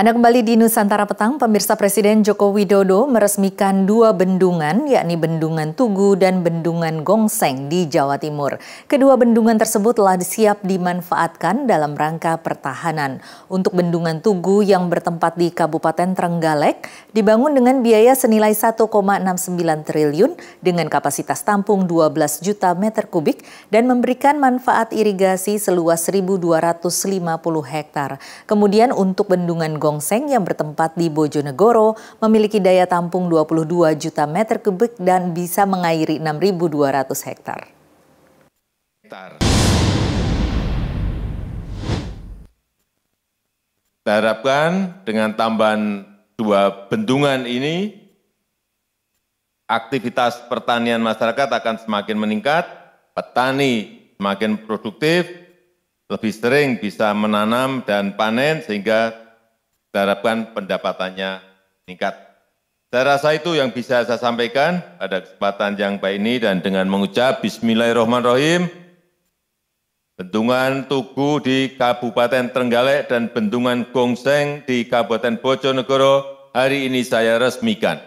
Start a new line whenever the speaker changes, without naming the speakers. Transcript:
Anda kembali di Nusantara Petang, pemirsa Presiden Joko Widodo meresmikan dua bendungan, yakni Bendungan Tugu dan Bendungan Gongseng di Jawa Timur. Kedua bendungan tersebut telah siap dimanfaatkan dalam rangka pertahanan. Untuk Bendungan Tugu yang bertempat di Kabupaten Trenggalek, dibangun dengan biaya senilai 1,69 triliun dengan kapasitas tampung 12 juta meter kubik dan memberikan manfaat irigasi seluas 1.250 hektar. Kemudian untuk Bendungan Gongseng, Gongseng yang bertempat di Bojonegoro memiliki daya tampung 22 juta meter kubik dan bisa mengairi 6.200 hektar.
Kita harapkan dengan tambahan dua bendungan ini, aktivitas pertanian masyarakat akan semakin meningkat, petani semakin produktif, lebih sering bisa menanam dan panen sehingga kita pendapatannya meningkat. Saya rasa itu yang bisa saya sampaikan pada kesempatan yang baik ini dan dengan mengucap Bismillahirrahmanirrahim. Bendungan Tugu di Kabupaten Trenggalek dan Bendungan Gongseng di Kabupaten Bojonegoro hari ini saya resmikan.